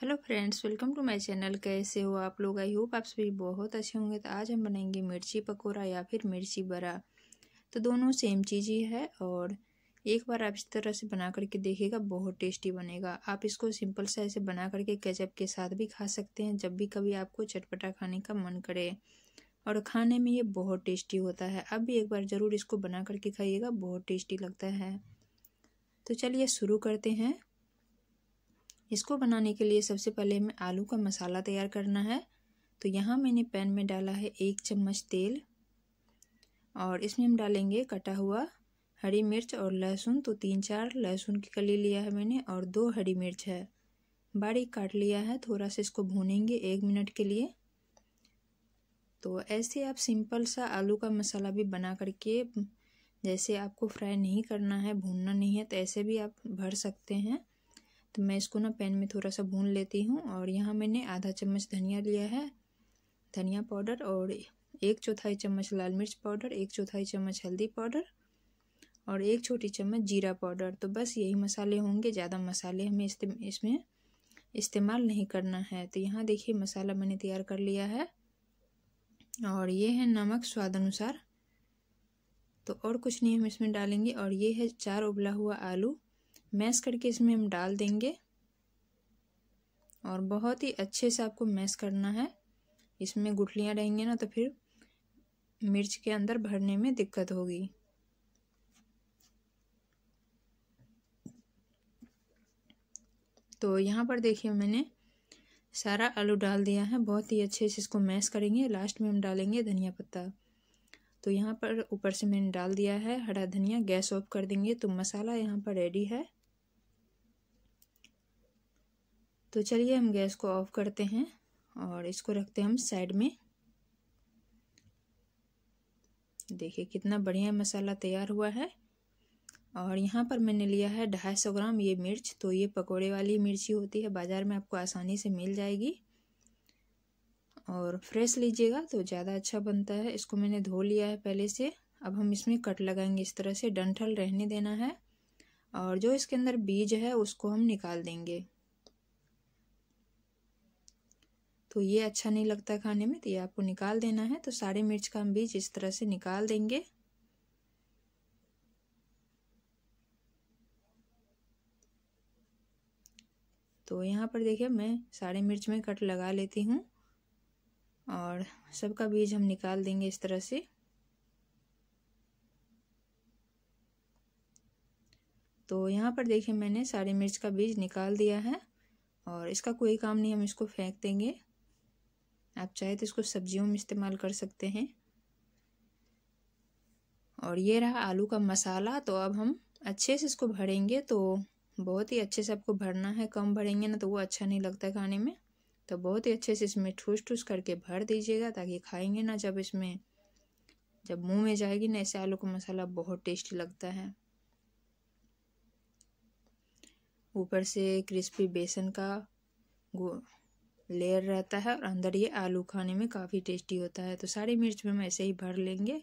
hello friends welcome to my channel कैसे हो आप लोग आई होप आप सभी बहुत अच्छे होंगे तो आज हम बनाएंगे मिर्ची पकोड़ा या फिर मिर्ची बड़ा तो दोनों सेम चीज़ ही है और एक बार आप इस तरह से बना करके देखिएगा बहुत टेस्टी बनेगा आप इसको सिंपल सा ऐसे बना करके केचप के साथ भी खा सकते हैं जब भी कभी आपको चटपटा खाने का मन करे और खाने में ये बहुत टेस्टी होता है अब भी एक बार ज़रूर इसको बना करके खाइएगा बहुत टेस्टी लगता है तो चलिए शुरू करते हैं इसको बनाने के लिए सबसे पहले हमें आलू का मसाला तैयार करना है तो यहाँ मैंने पैन में डाला है एक चम्मच तेल और इसमें हम डालेंगे कटा हुआ हरी मिर्च और लहसुन तो तीन चार लहसुन की कली लिया है मैंने और दो हरी मिर्च है बारीक काट लिया है थोड़ा सा इसको भूनेंगे एक मिनट के लिए तो ऐसे आप सिंपल सा आलू का मसाला भी बना करके जैसे आपको फ्राई नहीं करना है भूनना नहीं है तो ऐसे भी आप भर सकते हैं तो मैं इसको ना पैन में थोड़ा सा भून लेती हूँ और यहाँ मैंने आधा चम्मच धनिया लिया है धनिया पाउडर और एक चौथाई चम्मच लाल मिर्च पाउडर एक चौथाई चम्मच हल्दी पाउडर और एक छोटी चम्मच जीरा पाउडर तो बस यही मसाले होंगे ज़्यादा मसाले हमें इसमें इस्तेमाल नहीं करना है तो यहाँ देखिए मसाला मैंने तैयार कर लिया है और ये है नमक स्वाद अनुसार तो और कुछ नहीं हम इसमें डालेंगे और ये है चार उबला हुआ आलू मैश करके इसमें हम डाल देंगे और बहुत ही अच्छे से आपको मैश करना है इसमें गुठलियाँ रहेंगी ना तो फिर मिर्च के अंदर भरने में दिक्कत होगी तो यहाँ पर देखिए मैंने सारा आलू डाल दिया है बहुत ही अच्छे से इसको मैश करेंगे लास्ट में हम डालेंगे धनिया पत्ता तो यहाँ पर ऊपर से मैंने डाल दिया है हरा धनिया गैस ऑफ कर देंगे तो मसाला यहाँ पर रेडी है तो चलिए हम गैस को ऑफ करते हैं और इसको रखते हैं हम साइड में देखिए कितना बढ़िया मसाला तैयार हुआ है और यहाँ पर मैंने लिया है ढाई सौ ग्राम ये मिर्च तो ये पकोड़े वाली मिर्ची होती है बाज़ार में आपको आसानी से मिल जाएगी और फ्रेश लीजिएगा तो ज़्यादा अच्छा बनता है इसको मैंने धो लिया है पहले से अब हम इसमें कट लगाएंगे इस तरह से डंठल रहने देना है और जो इसके अंदर बीज है उसको हम निकाल देंगे तो ये अच्छा नहीं लगता खाने में तो ये आपको निकाल देना है तो सारे मिर्च का हम बीज इस तरह से निकाल देंगे तो यहाँ पर देखिए मैं सारे मिर्च में कट लगा लेती हूँ और सबका बीज हम निकाल देंगे इस तरह से तो यहाँ पर देखिए मैंने सारे मिर्च का बीज निकाल दिया है और इसका कोई काम नहीं हम इसको फेंक देंगे आप चाहे तो इसको सब्जियों में इस्तेमाल कर सकते हैं और ये रहा आलू का मसाला तो अब हम अच्छे से इसको भरेंगे तो बहुत ही अच्छे से आपको भरना है कम भरेंगे ना तो वो अच्छा नहीं लगता खाने में तो बहुत ही अच्छे से इसमें ठूस ठूस करके भर दीजिएगा ताकि खाएंगे ना जब इसमें जब मुंह में जाएगी ना ऐसे आलू का मसाला बहुत टेस्टी लगता है ऊपर से क्रिस्पी बेसन का लेयर रहता है और अंदर ये आलू खाने में काफ़ी टेस्टी होता है तो सारी मिर्च में हम ऐसे ही भर लेंगे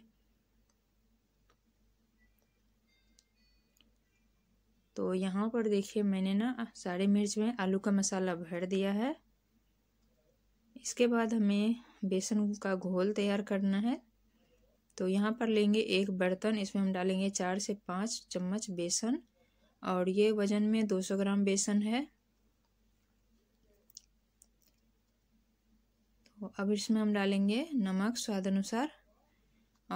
तो यहाँ पर देखिए मैंने ना सारे मिर्च में आलू का मसाला भर दिया है इसके बाद हमें बेसन का घोल तैयार करना है तो यहाँ पर लेंगे एक बर्तन इसमें हम डालेंगे चार से पाँच चम्मच बेसन और ये वज़न में 200 ग्राम बेसन है अब इसमें हम डालेंगे नमक स्वाद अनुसार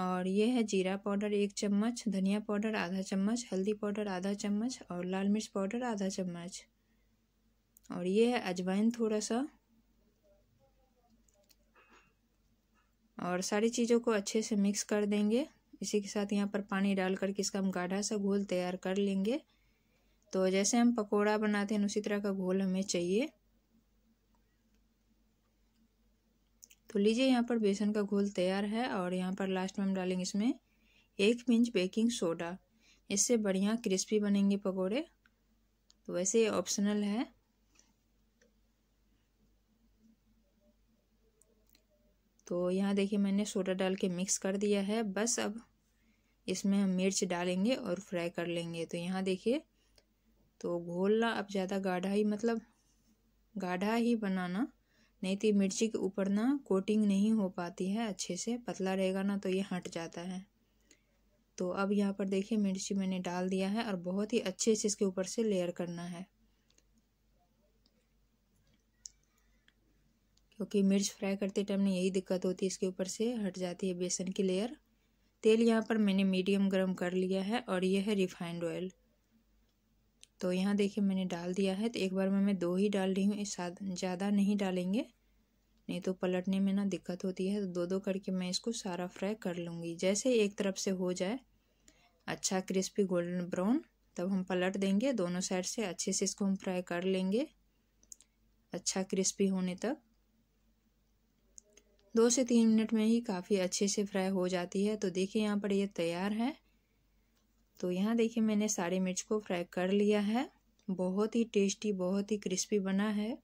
और ये है जीरा पाउडर एक चम्मच धनिया पाउडर आधा चम्मच हल्दी पाउडर आधा चम्मच और लाल मिर्च पाउडर आधा चम्मच और ये है अजवाइन थोड़ा सा और सारी चीज़ों को अच्छे से मिक्स कर देंगे इसी के साथ यहाँ पर पानी डाल करके इसका हम गाढ़ा सा घोल तैयार कर लेंगे तो जैसे हम पकोड़ा बनाते हैं उसी तरह का घोल हमें चाहिए तो लीजिए यहाँ पर बेसन का घोल तैयार है और यहाँ पर लास्ट में हम डालेंगे इसमें एक पिंच बेकिंग सोडा इससे बढ़िया क्रिस्पी बनेंगे पकौड़े तो वैसे ये ऑप्शनल है तो यहाँ देखिए मैंने सोडा डाल के मिक्स कर दिया है बस अब इसमें हम मिर्च डालेंगे और फ्राई कर लेंगे तो यहाँ देखिए तो घोलना अब ज़्यादा गाढ़ा ही मतलब गाढ़ा ही बनाना नहीं तो मिर्ची के ऊपर ना कोटिंग नहीं हो पाती है अच्छे से पतला रहेगा ना तो ये हट जाता है तो अब यहाँ पर देखिए मिर्ची मैंने डाल दिया है और बहुत ही अच्छे से इसके ऊपर से लेयर करना है क्योंकि मिर्च फ्राई करते टाइम में यही दिक्कत होती है इसके ऊपर से हट जाती है बेसन की लेयर तेल यहाँ पर मैंने मीडियम गर्म कर लिया है और यह है रिफाइंड ऑयल तो यहाँ देखिए मैंने डाल दिया है तो एक बार में मैं दो ही डाल रही हूँ ज़्यादा नहीं डालेंगे नहीं तो पलटने में ना दिक्कत होती है तो दो दो करके मैं इसको सारा फ्राई कर लूँगी जैसे एक तरफ से हो जाए अच्छा क्रिस्पी गोल्डन ब्राउन तब हम पलट देंगे दोनों साइड से अच्छे से इसको हम फ्राई कर लेंगे अच्छा क्रिस्पी होने तक दो से तीन मिनट में ही काफ़ी अच्छे से फ्राई हो जाती है तो देखिए यहाँ पर ये तैयार है तो यहाँ देखिए मैंने सारे मिर्च को फ्राई कर लिया है बहुत ही टेस्टी बहुत ही क्रिस्पी बना है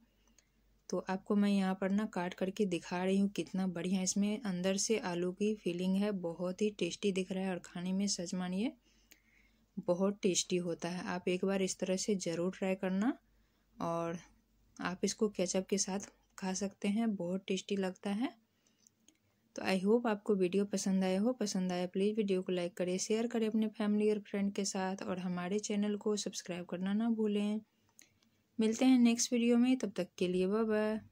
तो आपको मैं यहाँ पर ना काट करके दिखा रही हूँ कितना बढ़िया इसमें अंदर से आलू की फीलिंग है बहुत ही टेस्टी दिख रहा है और खाने में सच मानिए बहुत टेस्टी होता है आप एक बार इस तरह से ज़रूर ट्राई करना और आप इसको केचप के साथ खा सकते हैं बहुत टेस्टी लगता है तो आई होप आपको वीडियो पसंद आया हो पसंद आया प्लीज़ वीडियो को लाइक करें शेयर करें अपने फैमिली और फ्रेंड के साथ और हमारे चैनल को सब्सक्राइब करना ना भूलें मिलते हैं नेक्स्ट वीडियो में तब तक के लिए बाय